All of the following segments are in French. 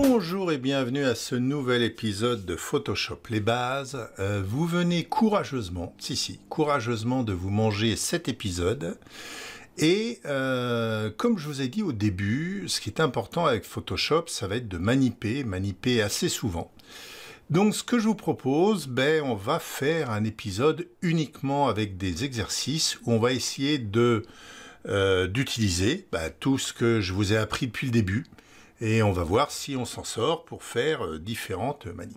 Bonjour et bienvenue à ce nouvel épisode de Photoshop les bases. Euh, vous venez courageusement, si si, courageusement de vous manger cet épisode. Et euh, comme je vous ai dit au début, ce qui est important avec Photoshop, ça va être de maniper, maniper assez souvent. Donc ce que je vous propose, ben, on va faire un épisode uniquement avec des exercices où on va essayer de euh, d'utiliser ben, tout ce que je vous ai appris depuis le début et on va voir si on s'en sort pour faire euh, différentes manips.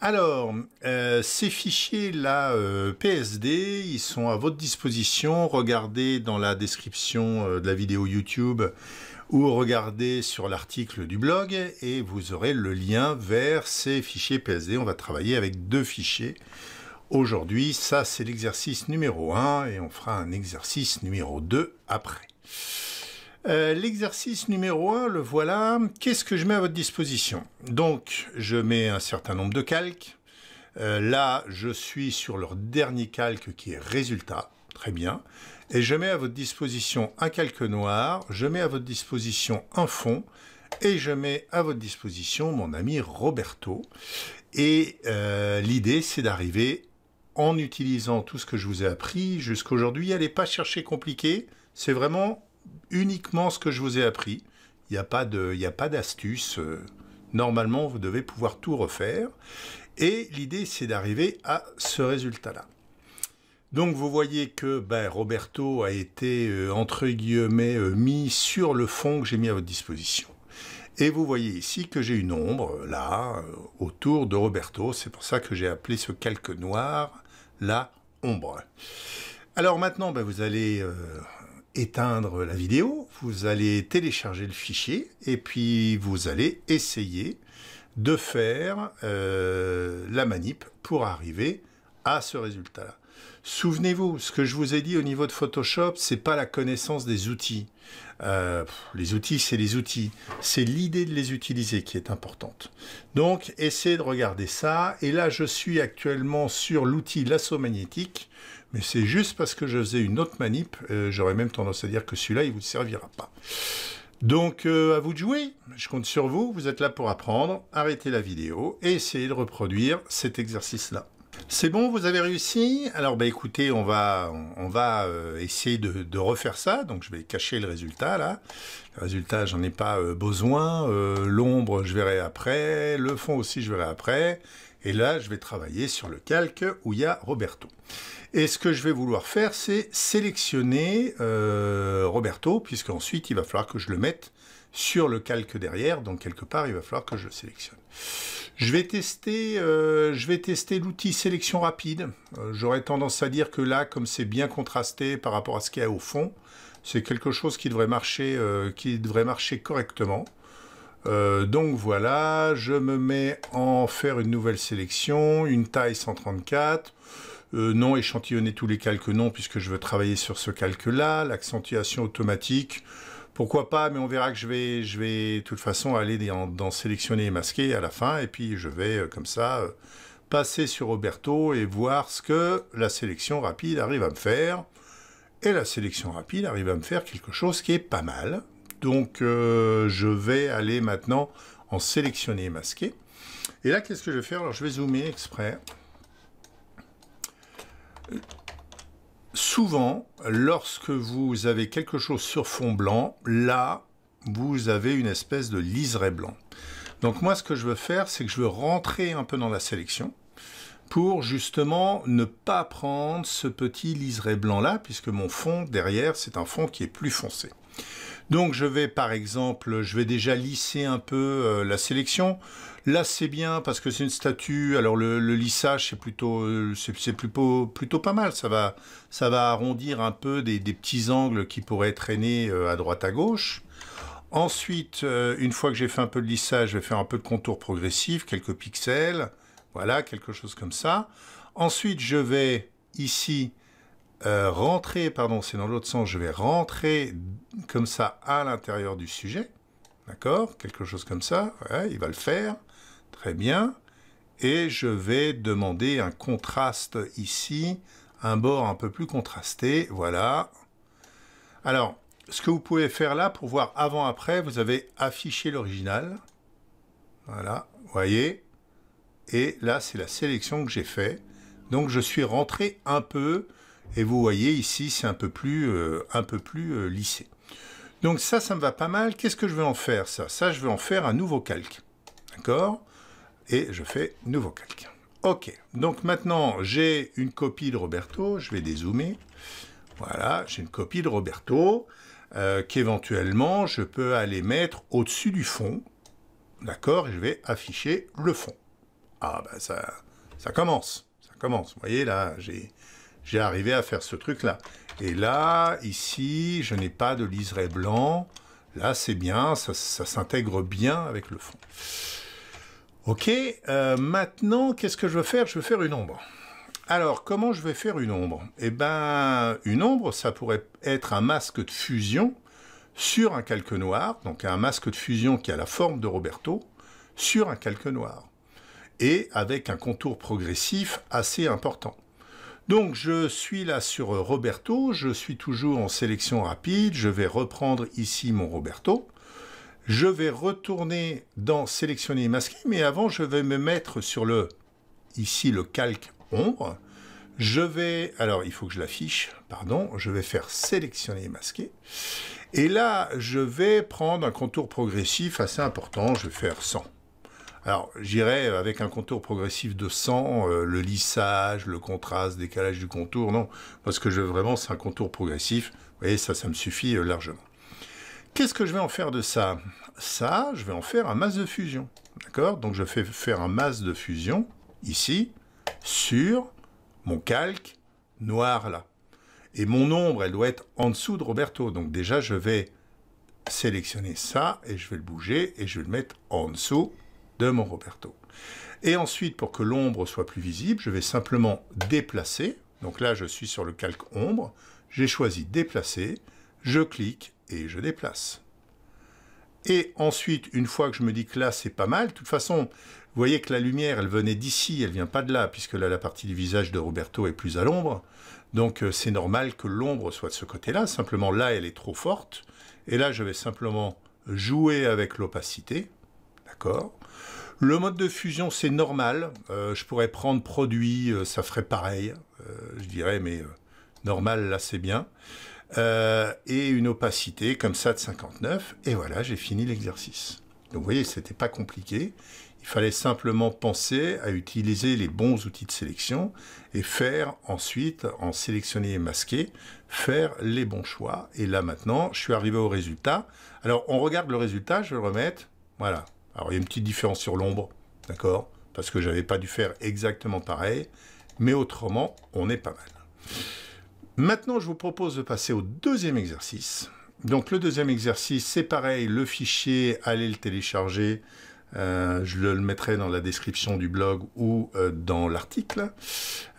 Alors, euh, ces fichiers-là euh, PSD, ils sont à votre disposition. Regardez dans la description de la vidéo YouTube ou regardez sur l'article du blog et vous aurez le lien vers ces fichiers PSD. On va travailler avec deux fichiers aujourd'hui. Ça, c'est l'exercice numéro 1 et on fera un exercice numéro 2 après. Euh, l'exercice numéro 1, le voilà. Qu'est-ce que je mets à votre disposition Donc, je mets un certain nombre de calques. Euh, là, je suis sur leur dernier calque qui est résultat. Très bien. Et je mets à votre disposition un calque noir. Je mets à votre disposition un fond. Et je mets à votre disposition mon ami Roberto. Et euh, l'idée, c'est d'arriver en utilisant tout ce que je vous ai appris jusqu'aujourd'hui. Allez pas chercher compliqué. C'est vraiment uniquement ce que je vous ai appris. Il n'y a pas d'astuce. Euh, normalement, vous devez pouvoir tout refaire. Et l'idée, c'est d'arriver à ce résultat-là. Donc vous voyez que ben, Roberto a été, euh, entre guillemets, euh, mis sur le fond que j'ai mis à votre disposition. Et vous voyez ici que j'ai une ombre, là, autour de Roberto. C'est pour ça que j'ai appelé ce calque noir la ombre. Alors maintenant, ben, vous allez éteindre la vidéo, vous allez télécharger le fichier et puis vous allez essayer de faire euh, la manip pour arriver à ce résultat Souvenez-vous, ce que je vous ai dit au niveau de Photoshop, c'est pas la connaissance des outils. Euh, les outils, c'est les outils. C'est l'idée de les utiliser qui est importante. Donc, essayez de regarder ça. Et là, je suis actuellement sur l'outil lasso magnétique mais c'est juste parce que je faisais une autre manip. Euh, j'aurais même tendance à dire que celui-là, il vous servira pas. Donc, euh, à vous de jouer. Je compte sur vous. Vous êtes là pour apprendre. Arrêtez la vidéo et essayez de reproduire cet exercice-là. C'est bon, vous avez réussi Alors, bah, écoutez, on va, on va euh, essayer de, refaire ça. Donc, je vais cacher le résultat, là. Le résultat, j'en ai pas besoin. L'ombre, je verrai après. Le fond aussi, je verrai après. Et là, je vais travailler sur le calque où il y a Roberto. Et ce que je vais vouloir faire, c'est sélectionner euh, Roberto, puisqu'ensuite, il va falloir que je le mette sur le calque derrière. Donc, quelque part, il va falloir que je le sélectionne. Je vais tester, euh, tester l'outil sélection rapide. Euh, j'aurais tendance à dire que là, comme c'est bien contrasté par rapport à ce qu'il y a au fond, c'est quelque chose qui devrait marcher, qui devrait marcher correctement. Euh, donc voilà, je me mets en faire une nouvelle sélection, une taille 134. Euh, non, échantillonner tous les calques, non, puisque je veux travailler sur ce calque-là. L'accentuation automatique, pourquoi pas, mais on verra que je vais, je vais de toute façon aller dans, sélectionner et masquer à la fin. Et puis je vais euh, comme ça passer sur Roberto et voir ce que la sélection rapide arrive à me faire. Et la sélection rapide arrive à me faire quelque chose qui est pas mal. Donc euh, je vais aller maintenant en sélectionner et masquer. Et là, qu'est-ce que je vais faire Alors je vais zoomer exprès. Souvent, lorsque vous avez quelque chose sur fond blanc, là, vous avez une espèce de liseré blanc. Donc moi, ce que je veux faire, c'est que je veux rentrer un peu dans la sélection pour justement ne pas prendre ce petit liseré blanc là, puisque mon fond derrière, c'est un fond qui est plus foncé. Donc je vais par exemple, je vais déjà lisser un peu euh, la sélection. Là c'est bien parce que c'est une statue. Alors le, lissage c'est plutôt euh, c'est plutôt plutôt pas mal. Ça va ça va arrondir un peu des, petits angles qui pourraient traîner euh, à droite à gauche. Ensuite, une fois que j'ai fait un peu de lissage, je vais faire un peu de contour progressif, quelques pixels, voilà quelque chose comme ça. Ensuite, je vais ici euh, rentrer, pardon, c'est dans l'autre sens, je vais rentrer comme ça à l'intérieur du sujet, d'accord Quelque chose comme ça, il va le faire, très bien. Et je vais demander un contraste ici, un bord un peu plus contrasté, voilà. Alors, ce que vous pouvez faire là pour voir avant-après, vous avez affiché l'original, voilà, voyez Et là, c'est la sélection que j'ai fait. Donc, je suis rentré un peu et vous voyez ici, c'est un peu plus, euh, un peu plus euh, lissé. Donc ça, ça me va pas mal. Qu'est-ce que je vais en faire, ça Ça, je vais en faire un nouveau calque. D'accord Et je fais nouveau calque. OK. Donc maintenant, j'ai une copie de Roberto. Je vais dézoomer. Voilà, j'ai une copie de Roberto euh, qu'éventuellement, je peux aller mettre au-dessus du fond. D'accord Je vais afficher le fond. Ah, bah ça, ça commence. Ça commence. Vous voyez, là, j'ai j'ai arrivé à faire ce truc-là. Et là, ici, je n'ai pas de liseré blanc. Là, c'est bien, ça, s'intègre bien avec le fond. Ok, euh, maintenant, qu'est-ce que je veux faire Je veux faire une ombre. Alors, comment je vais faire une ombre Eh ben, une ombre, ça pourrait être un masque de fusion sur un calque noir, donc un masque de fusion qui a la forme de Roberto, sur un calque noir, et avec un contour progressif assez important. Donc je suis là sur euh, Roberto, je suis toujours en sélection rapide, je vais reprendre ici mon Roberto. Je vais retourner dans sélectionner masquer, mais avant je vais me mettre sur le ici le calque ombre. Je vais, alors il faut que je l'affiche, pardon, je vais faire sélectionner masquer. Et là, je vais prendre un contour progressif assez important, je vais faire 100. Alors, j'irais avec un contour progressif de 100, euh, le lissage, le contraste, décalage du contour, non. Parce que je veux vraiment, c'est un contour progressif. Vous voyez, ça, ça me suffit euh, largement. Qu'est-ce que je vais en faire de ça Ça, je vais en faire un masque de fusion. D'accord Donc, je fais faire un masque de fusion, ici, sur mon calque noir, là. Et mon ombre, elle doit être en dessous de Roberto. Donc, déjà, je vais sélectionner ça, et je vais le bouger, et je vais le mettre en dessous de mon Roberto. Et ensuite, pour que l'ombre soit plus visible, je vais simplement déplacer. Donc là, je suis sur le calque ombre. J'ai choisi déplacer. Je clique et je déplace. Et ensuite, une fois que je me dis que là, c'est pas mal, de toute façon, vous voyez que la lumière, elle venait d'ici, elle vient pas de là, puisque là, la partie du visage de Roberto est plus à l'ombre. Donc, euh, c'est normal que l'ombre soit de ce côté-là. Simplement, là, elle est trop forte. Et là, je vais simplement jouer avec l'opacité. D'accord le mode de fusion, c'est normal. Euh, je pourrais prendre produit, euh, ça ferait pareil. Euh, je dirais, mais normal, là, c'est bien. et une opacité comme ça de 59. Et voilà, j'ai fini l'exercice. Donc, vous voyez, c'était pas compliqué. Il fallait simplement penser à utiliser les bons outils de sélection et faire ensuite, en sélectionner et masquer, faire les bons choix. Et là, maintenant, je suis arrivé au résultat. Alors, on regarde le résultat, je vais le remettre. Voilà, alors il y a une petite différence sur l'ombre, d'accord Parce que j'avais pas dû faire exactement pareil, mais autrement, on est pas mal. Maintenant, je vous propose de passer au deuxième exercice. Donc le deuxième exercice, c'est pareil, le fichier, allez le télécharger. Euh, je le, mettrai dans la description du blog ou euh, dans l'article.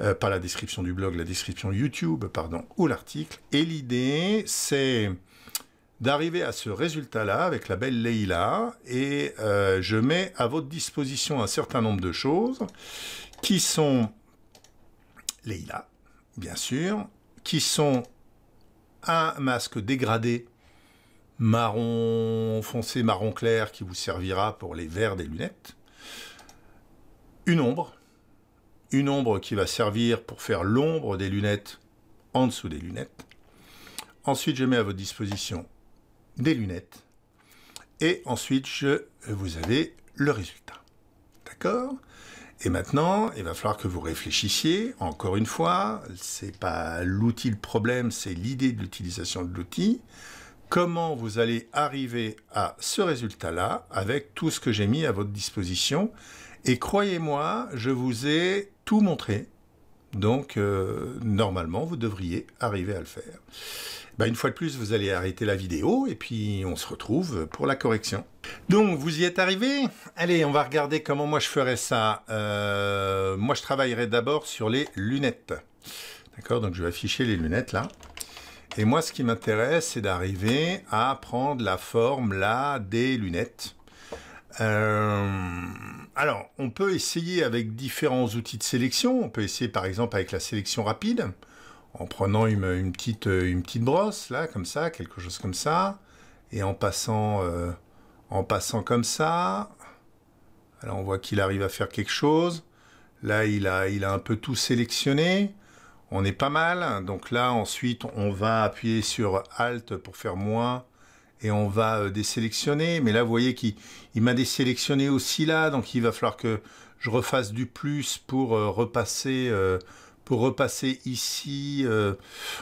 Euh, pas la description du blog, la description YouTube, pardon, ou l'article. Et l'idée, c'est d'arriver à ce résultat-là avec la belle Leila et euh, je mets à votre disposition un certain nombre de choses qui sont Leïla, bien sûr, qui sont un masque dégradé marron foncé, marron clair qui vous servira pour les verres des lunettes, une ombre, une ombre qui va servir pour faire l'ombre des lunettes en dessous des lunettes. Ensuite, je mets à votre disposition des lunettes. Et ensuite, je, vous avez le résultat. D'accord Et maintenant, il va falloir que vous réfléchissiez. Encore une fois, ce n'est pas l'outil le problème, c'est l'idée de l'utilisation de l'outil. Comment vous allez arriver à ce résultat-là avec tout ce que j'ai mis à votre disposition et croyez-moi, je vous ai tout montré. Donc, euh, normalement, vous devriez arriver à le faire. Bah, une fois de plus, vous allez arrêter la vidéo et puis on se retrouve pour la correction. Donc, vous y êtes arrivé Allez, on va regarder comment moi je ferais ça. Euh, moi, je travaillerai d'abord sur les lunettes. D'accord Donc, je vais afficher les lunettes là. Et moi, ce qui m'intéresse, c'est d'arriver à prendre la forme là des lunettes. Euh, alors, on peut essayer avec différents outils de sélection. On peut essayer par exemple avec la sélection rapide en prenant une, petite, euh, une petite brosse, là, comme ça, quelque chose comme ça, et en passant, euh, en passant comme ça. Alors on voit qu'il arrive à faire quelque chose. Là, il a, il a un peu tout sélectionné. On est pas mal. Donc là, ensuite, on va appuyer sur Alt pour faire moins. Et on va euh, désélectionner. Mais là, vous voyez qu'il m'a désélectionné aussi là. Donc il va falloir que je refasse du plus pour repasser pour repasser ici. Euh,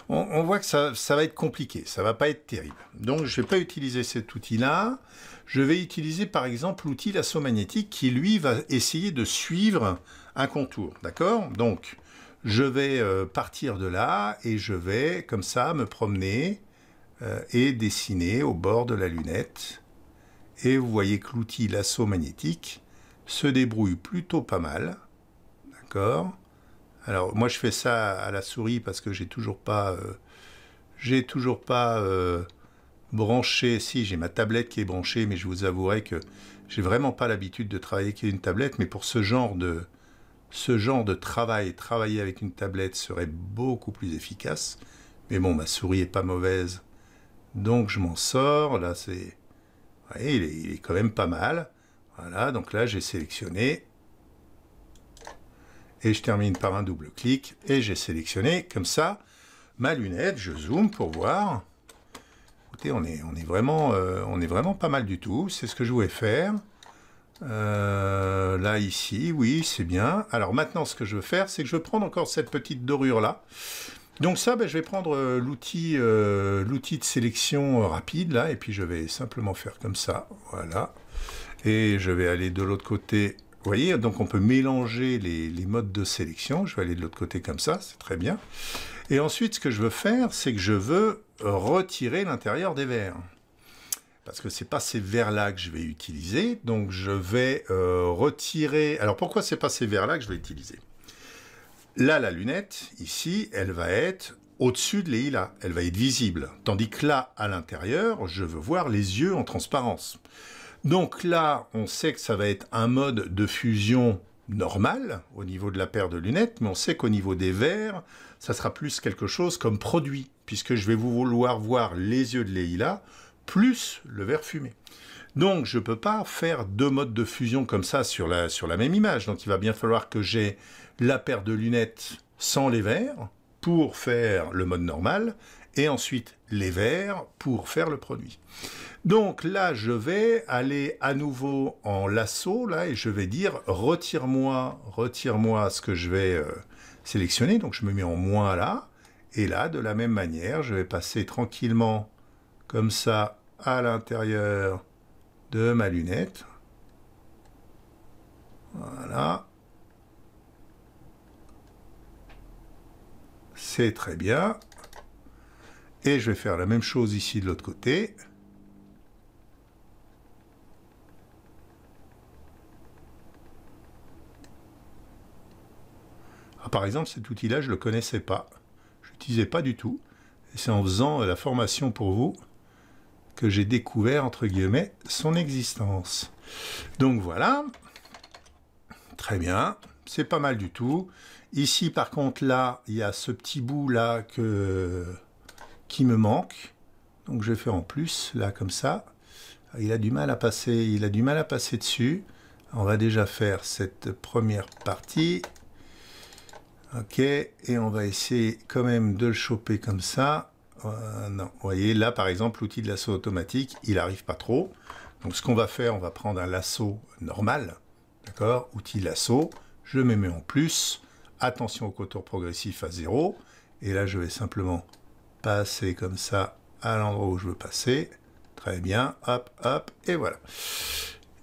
on, voit que ça, va être compliqué, ça va pas être terrible. Donc je vais pas utiliser cet outil-là. Je vais utiliser par exemple l'outil lasso magnétique qui lui va essayer de suivre un contour. D'accord Donc je vais euh, partir de là et je vais comme ça me promener euh, et dessiner au bord de la lunette. Et vous voyez que l'outil lasso magnétique se débrouille plutôt pas mal. D'accord alors moi je fais ça à la souris parce que j'ai toujours pas, euh, j'ai toujours pas euh, branché. Si j'ai ma tablette qui est branchée, mais je vous avouerai que j'ai vraiment pas l'habitude de travailler avec une tablette. Mais pour ce genre de, ce genre de travail, travailler avec une tablette serait beaucoup plus efficace. Mais bon, ma souris est pas mauvaise, donc je m'en sors. Là c'est, il, il, est quand même pas mal. Voilà, donc là j'ai sélectionné et je termine par un double clic et j'ai sélectionné comme ça ma lunette, je zoome pour voir. Écoutez, on est, on est, vraiment, euh, on est vraiment pas mal du tout, c'est ce que je voulais faire. Euh, là, ici, oui, c'est bien. Alors maintenant, ce que je veux faire, c'est que je prends prendre encore cette petite dorure-là. Donc ça, ben, je vais prendre euh, l'outil l'outil de sélection rapide, là, et puis je vais simplement faire comme ça, voilà. Et je vais aller de l'autre côté voyez, donc on peut mélanger les, modes de sélection. Je vais aller de l'autre côté comme ça, c'est très bien. Et ensuite, ce que je veux faire, c'est que je veux retirer l'intérieur des verres. Parce que c'est pas ces verres-là que je vais utiliser. Donc je vais euh, retirer... Alors pourquoi c'est pas ces verres-là que je vais utiliser Là, la lunette, ici, elle va être au-dessus de lei Elle va être visible. Tandis que là, à l'intérieur, je veux voir les yeux en transparence. Donc là, on sait que ça va être un mode de fusion normal au niveau de la paire de lunettes, mais on sait qu'au niveau des verres, ça sera plus quelque chose comme produit, puisque je vais vous vouloir voir les yeux de Leila plus le verre fumé. Donc je ne peux pas faire deux modes de fusion comme ça sur la, sur la même image. Donc il va bien falloir que j'ai la paire de lunettes sans les verres pour faire le mode normal et ensuite les verres pour faire le produit. Donc là, je vais aller à nouveau en lasso, là, et je vais dire retire-moi, retire-moi ce que je vais euh, sélectionner. Donc je me mets en moins là, et là, de la même manière, je vais passer tranquillement comme ça à l'intérieur de ma lunette. Voilà. C'est très bien. Et je vais faire la même chose ici de l'autre côté. Ah, par exemple, cet outil-là, je ne le connaissais pas. Je l'utilisais pas du tout. C'est en faisant la formation pour vous que j'ai découvert, entre guillemets, son existence. Donc voilà. Très bien. C'est pas mal du tout. Ici, par contre, là, il y a ce petit bout-là que qui me manque. Donc je vais faire en plus, là comme ça. Il a du mal à passer, il a du mal à passer dessus. On va déjà faire cette première partie. Ok, et on va essayer quand même de le choper comme ça. Euh, vous voyez, là par exemple, l'outil de lasso automatique, il n'arrive pas trop. Donc ce qu'on va faire, on va prendre un lasso normal. D'accord Outil lasso, je me mets en plus. Attention au contour progressif à 0. Et là, je vais simplement passer comme ça à l'endroit où je veux passer. Très bien, hop, hop, et voilà.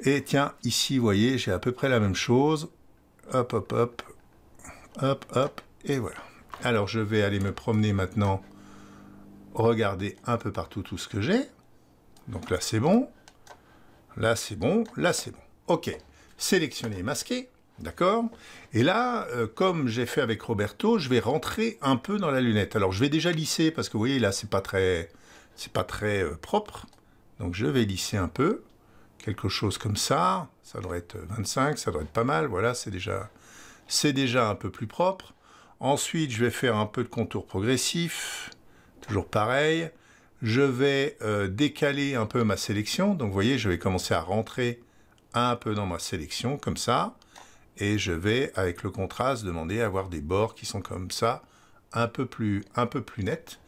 Et tiens, ici, vous voyez, j'ai à peu près la même chose. Hop, hop, hop, hop, hop, et voilà. Alors, je vais aller me promener maintenant, regarder un peu partout tout ce que j'ai. Donc là, c'est bon. Là, c'est bon. Là, c'est bon. OK. Sélectionner, masquer. D'accord Et là, euh, comme j'ai fait avec Roberto, je vais rentrer un peu dans la lunette. Alors, je vais déjà lisser parce que vous voyez, là, c'est pas très, c'est pas très euh, propre. Donc, je vais lisser un peu. Quelque chose comme ça. Ça devrait être 25, euh, ça devrait être pas mal. Voilà, c'est déjà, un peu plus propre. Ensuite, je vais faire un peu de contour progressif. Toujours pareil. Je vais décaler un peu ma sélection. Donc, vous voyez, je vais commencer à rentrer un peu dans ma sélection, comme ça et je vais avec le contraste demander à avoir des bords qui sont comme ça un peu plus un peu plus nets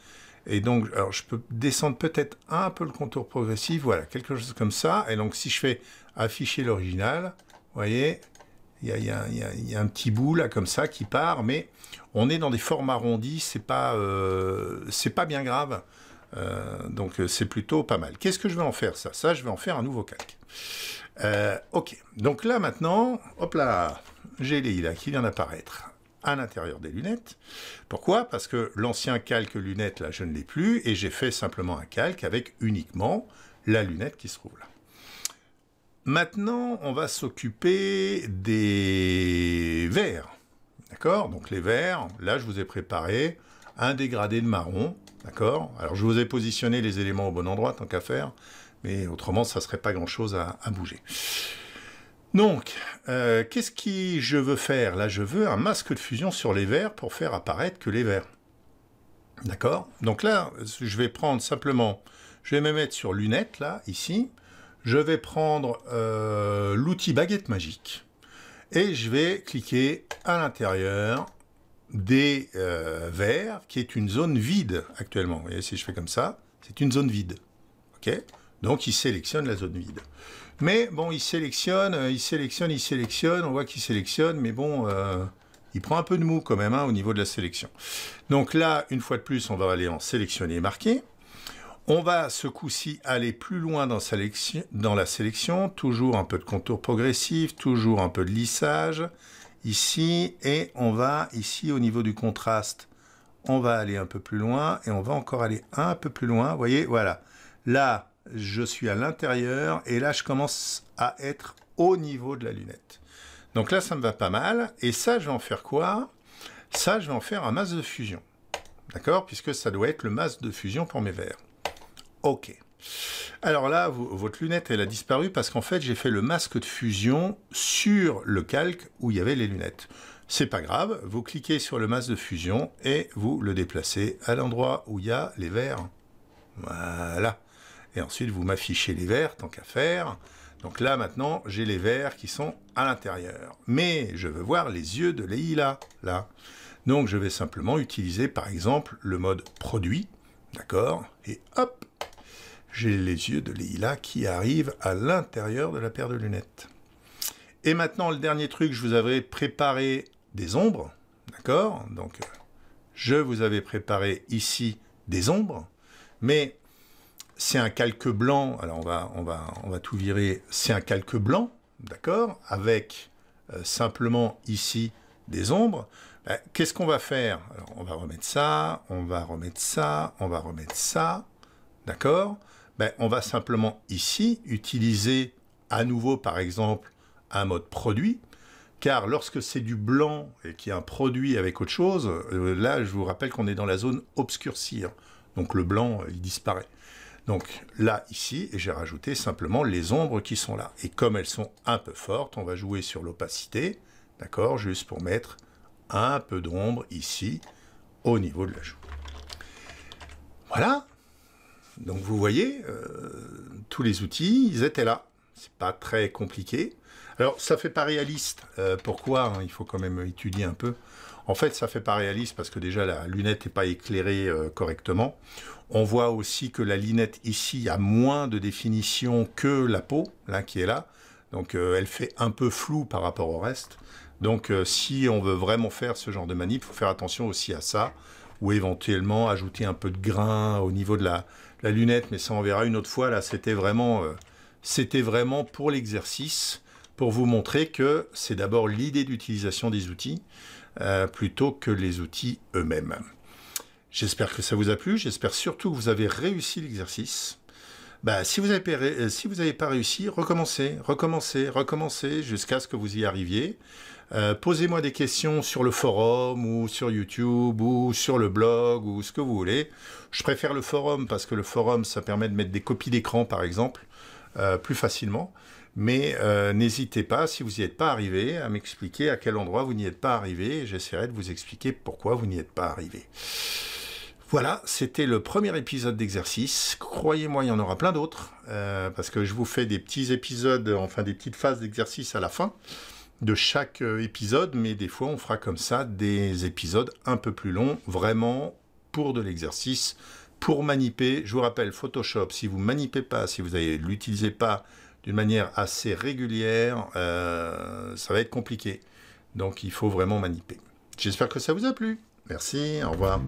et donc alors je peux descendre peut-être un peu le contour progressif voilà quelque chose comme ça et donc si je fais afficher l'original vous voyez il y, a, un petit bout là comme ça qui part mais on est dans des formes arrondies, c'est pas euh, c'est pas bien grave euh, donc euh, c'est plutôt pas mal. Qu'est-ce que je vais en faire ça Ça, je vais en faire un nouveau calque. Euh, ok, donc là maintenant, hop là, j'ai les qui vient d'apparaître à l'intérieur des lunettes. Pourquoi Parce que l'ancien calque lunette, là, je ne l'ai plus, et j'ai fait simplement un calque avec uniquement la lunette qui se trouve là. Maintenant, on va s'occuper des verres. D'accord Donc les verres, là, je vous ai préparé un dégradé de marron D'accord Alors je vous ai positionné les éléments au bon endroit, tant qu'à faire, mais autrement, ça ne serait pas grand-chose à, bouger. Donc, euh, qu'est-ce que je veux faire Là, je veux un masque de fusion sur les verres pour faire apparaître que les verts. D'accord Donc là, je vais prendre simplement, je vais me mettre sur lunettes, là, ici. Je vais prendre euh, l'outil baguette magique. Et je vais cliquer à l'intérieur des euh, verts qui est une zone vide actuellement. Vous voyez, si je fais comme ça, c'est une zone vide. Donc, il sélectionne la zone vide. Mais bon, il sélectionne, euh, il sélectionne, il sélectionne. On voit qu'il sélectionne, mais bon, euh, il prend un peu de mou quand même hein, au niveau de la sélection. Donc là, une fois de plus, on va aller en sélectionner et marquer. On va ce coup-ci aller plus loin dans la sélection, toujours un peu de contour progressif, toujours un peu de lissage, ici et on va ici au niveau du contraste on va aller un peu plus loin et on va encore aller un peu plus loin vous voyez voilà là je suis à l'intérieur et là je commence à être au niveau de la lunette donc là ça me va pas mal et ça je vais en faire quoi ça je vais en faire un masque de fusion d'accord puisque ça doit être le masque de fusion pour mes verres ok alors là, votre lunette, elle a disparu parce qu'en fait, j'ai fait le masque de fusion sur le calque où il y avait les lunettes. C'est pas grave, vous cliquez sur le masque de fusion et vous le déplacez à l'endroit où il y a les verres. Voilà. Et ensuite, vous m'affichez les verres, tant qu'à faire. Donc là, maintenant, j'ai les verres qui sont à l'intérieur. Mais je veux voir les yeux de Leila, là. Donc, je vais simplement utiliser, par exemple, le mode produit. D'accord Et hop, j'ai les yeux de Leila qui arrivent à l'intérieur de la paire de lunettes. Et maintenant, le dernier truc, je vous avais préparé des ombres, d'accord Donc, euh, je vous avais préparé ici des ombres, mais c'est un calque blanc, alors on va, tout virer, c'est un calque blanc, d'accord Avec euh, simplement ici des ombres. Euh, qu'est-ce qu'on va faire alors, On va remettre ça, on va remettre ça, on va remettre ça, d'accord ben, on va simplement ici utiliser à nouveau par exemple un mode produit, car lorsque c'est du blanc et qu'il y a un produit avec autre chose, euh, là je vous rappelle qu'on est dans la zone obscurcir, hein. donc le blanc euh, il disparaît. Donc là, ici, j'ai rajouté simplement les ombres qui sont là. Et comme elles sont un peu fortes, on va jouer sur l'opacité, d'accord, juste pour mettre un peu d'ombre ici, au niveau de la joue. Voilà, donc vous voyez, euh, tous les outils, ils étaient là. C'est pas très compliqué. Alors ça fait pas réaliste. Euh, pourquoi hein, Il faut quand même étudier un peu. En fait, ça fait pas réaliste parce que déjà la lunette n'est pas éclairée euh, correctement. On voit aussi que la lunette ici a moins de définition que la peau, là qui est là. Donc elle fait un peu flou par rapport au reste. Donc si on veut vraiment faire ce genre de manip, il faut faire attention aussi à ça ou éventuellement ajouter un peu de grain au niveau de la, la lunette, mais ça on verra une autre fois. Là, c'était vraiment, euh, c'était vraiment pour l'exercice, pour vous montrer que c'est d'abord l'idée d'utilisation des outils euh, plutôt que les outils eux-mêmes. J'espère que ça vous a plu. J'espère surtout que vous avez réussi l'exercice. Bah, si vous n'avez euh, pas réussi, recommencez, recommencez, recommencez jusqu'à ce que vous y arriviez. Euh, posez-moi des questions sur le forum ou sur YouTube ou sur le blog ou ce que vous voulez. Je préfère le forum parce que le forum, ça permet de mettre des copies d'écran, par exemple, euh, plus facilement. Mais euh, n'hésitez pas, si vous n'y êtes pas arrivé, à m'expliquer à quel endroit vous n'y êtes pas arrivé. J'essaierai de vous expliquer pourquoi vous n'y êtes pas arrivé. Voilà, c'était le premier épisode d'exercice. Croyez-moi, il y en aura plein d'autres, parce que je vous fais des petits épisodes, enfin des petites phases d'exercice à la fin de chaque euh, épisode, mais des fois on fera comme ça des épisodes un peu plus longs, vraiment pour de l'exercice, pour maniper. Je vous rappelle, Photoshop, si vous manipez pas, si vous ne l'utilisez pas d'une manière assez régulière, euh, ça va être compliqué. Donc il faut vraiment maniper. J'espère que ça vous a plu. Merci, au revoir.